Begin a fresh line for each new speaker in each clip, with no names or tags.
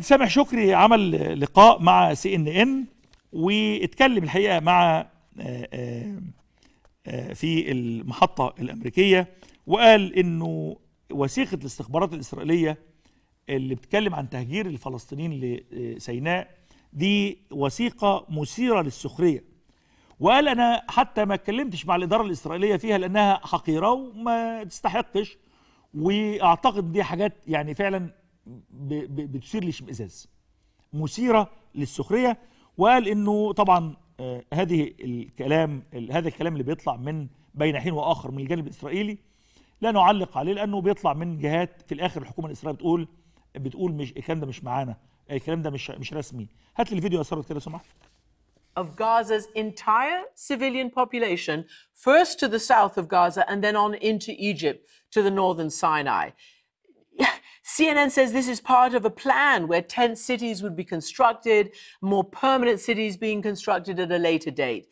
سامح شكري عمل لقاء مع سي ان ان واتكلم الحقيقه مع آه، آه، آه، في المحطه الامريكيه وقال انه وثيقه الاستخبارات الاسرائيليه اللي بتتكلم عن تهجير الفلسطينيين لسيناء دي وثيقه مثيره للسخريه وقال انا حتى ما اتكلمتش مع الاداره الاسرائيليه فيها لانها حقيره وما تستحقش واعتقد دي حاجات يعني فعلا بتثير الاشمئزاز مثيره للسخريه وقال انه طبعا آه، هذه الكلام هذا الكلام اللي بيطلع من بين حين واخر من الجانب الاسرائيلي لا نعلق عليه لانه بيطلع من جهات في الاخر الحكومه الاسرائيليه بتقول بتقول مش الكلام ده مش معانا الكلام ده مش مش رسمي هات لي الفيديو يا ساره كده لو سمحت
of Gaza's entire civilian population, first to the south of Gaza and then on into Egypt, to the northern Sinai. CNN says this is part of a plan where tent cities would be constructed, more permanent cities being constructed at a later date.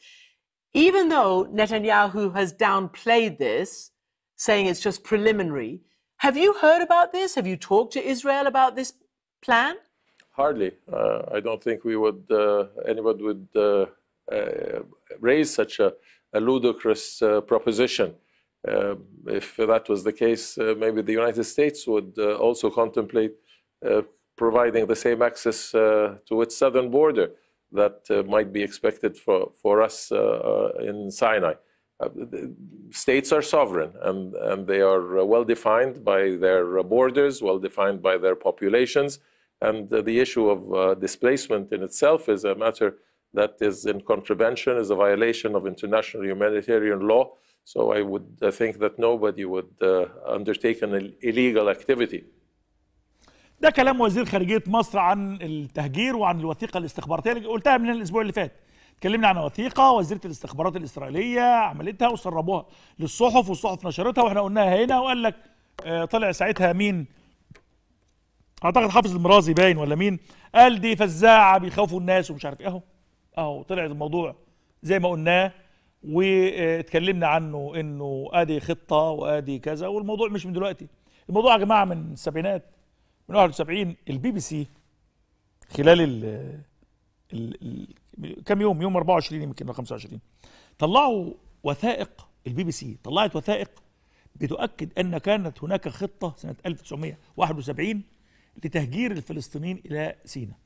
Even though Netanyahu has downplayed this, saying it's just preliminary, have you heard about this? Have you talked to Israel about this plan? Hardly. Uh, I don't think we would uh, anyone would uh, uh, raise such a, a ludicrous uh, proposition. Uh, if that was the case, uh, maybe the United States would uh, also contemplate providing the same access to its southern border that might be expected for, for us in Sinai. states are sovereign and, and they are well defined by their borders, well defined by their populations. And the issue of uh, displacement in itself is a matter that is in contravention, is a violation of international humanitarian law, So I would uh, think that nobody would uh, undertake an illegal activity.
ده كلام وزير خارجية مصر عن التهجير وعن الوثيقة الاستخباراتية اللي قلتها من الأسبوع اللي فات. اتكلمنا عن وثيقة وزيرة الاستخبارات الإسرائيلية عملتها وسربوها للصحف والصحف نشرتها واحنا قلناها هنا وقال لك آه، طلع ساعتها مين اعتقد حافظ المرازي باين ولا مين قال دي فزاعه بيخوفوا الناس ومش عارف ايه اهو اهو طلع الموضوع زي ما قلناه واتكلمنا عنه انه ادي خطه وادي كذا والموضوع مش من دلوقتي الموضوع يا جماعه من السبعينات من 71 البي بي سي خلال ال كم يوم يوم 24 يمكن ولا 25 طلعوا وثائق البي بي سي طلعت وثائق بتؤكد ان كانت هناك خطه سنه 1971 لتهجير الفلسطينيين الى سيناء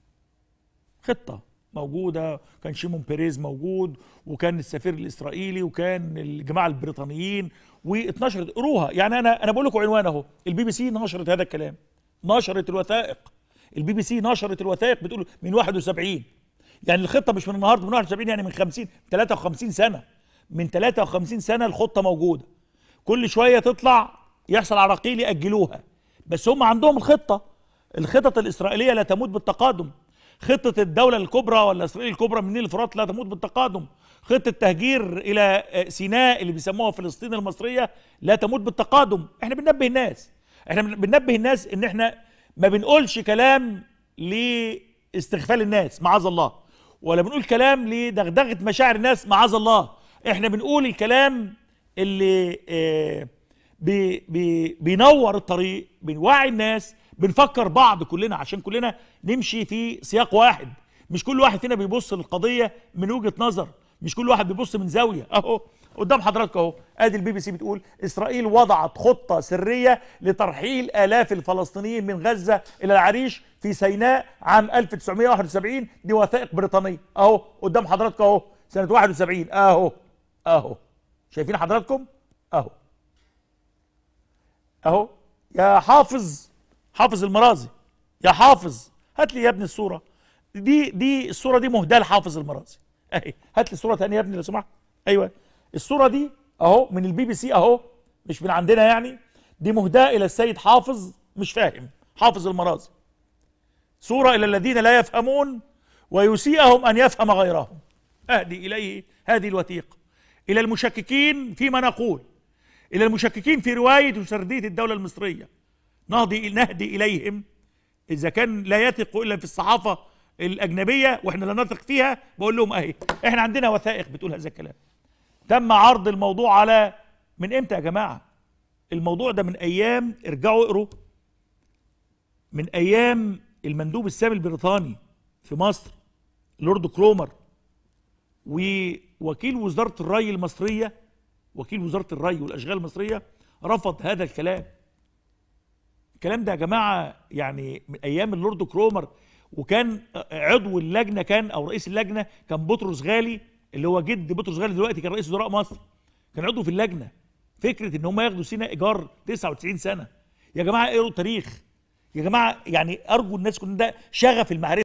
خطه موجوده كان شيمون بيريز موجود وكان السفير الاسرائيلي وكان الجماعه البريطانيين واتنشرت اقروها يعني انا انا بقول لكم عنوان اهو البي بي سي نشرت هذا الكلام نشرت الوثائق البي بي سي نشرت الوثائق بتقول من 71 يعني الخطه مش من النهارده من 71 يعني من 50 53 سنه من 53 سنه الخطه موجوده كل شويه تطلع يحصل عراقيل ياجلوها بس هم عندهم الخطه الخطط الاسرائيليه لا تموت بالتقادم خطه الدوله الكبرى ولا اسرائيل الكبرى من نيل الفرات لا تموت بالتقادم خطه تهجير الى سيناء اللي بيسموها فلسطين المصريه لا تموت بالتقادم احنا بننبه الناس احنا بننبه الناس ان احنا ما بنقولش كلام لاستغفال الناس معاذ الله ولا بنقول كلام لدغدغه مشاعر الناس معاذ الله احنا بنقول الكلام اللي آه، بي بي بينور الطريق بنوعي الناس بنفكر بعض كلنا عشان كلنا نمشي في سياق واحد مش كل واحد فينا بيبص للقضيه من وجهه نظر مش كل واحد بيبص من زاويه اهو قدام حضراتكم اهو ادي البي بي سي بتقول اسرائيل وضعت خطه سريه لترحيل الاف الفلسطينيين من غزه الى العريش في سيناء عام 1971 دي وثائق بريطانيه اهو قدام حضراتكم اهو سنه 71 اهو اهو شايفين حضراتكم اهو اهو يا حافظ حافظ المرازي يا حافظ هات لي يا ابني الصوره دي دي الصوره دي مهداه لحافظ المرازي اهي هات لي صوره ثانيه يا ابني لو سمحت ايوه الصوره دي اهو من البي بي سي اهو مش من عندنا يعني دي مهداه الى السيد حافظ مش فاهم حافظ المرازي صوره الى الذين لا يفهمون ويسيئهم ان يفهم غيرهم اهدي اليه هذه الوثيقه الى المشككين فيما نقول الى المشككين في روايه وسرديه الدوله المصريه نهدي نهدي اليهم اذا كان لا يثق الا في الصحافه الاجنبيه واحنا لا نثق فيها بقول لهم اهي احنا عندنا وثائق بتقول هذا الكلام تم عرض الموضوع على من امتى يا جماعه الموضوع ده من ايام ارجعوا اقروا من ايام المندوب السامي البريطاني في مصر لورد كرومر ووكيل وزاره الري المصريه وكيل وزاره الري والاشغال المصريه رفض هذا الكلام الكلام ده يا جماعه يعني من ايام اللورد كرومر وكان عضو اللجنه كان او رئيس اللجنه كان بطرس غالي اللي هو جد بطرس غالي دلوقتي كان رئيس وزراء مصر كان عضو في اللجنه فكره ان هم ياخدوا سينا ايجار 99 سنه يا جماعه اقروا التاريخ يا جماعه يعني ارجو الناس كلها ده شغف المعرفه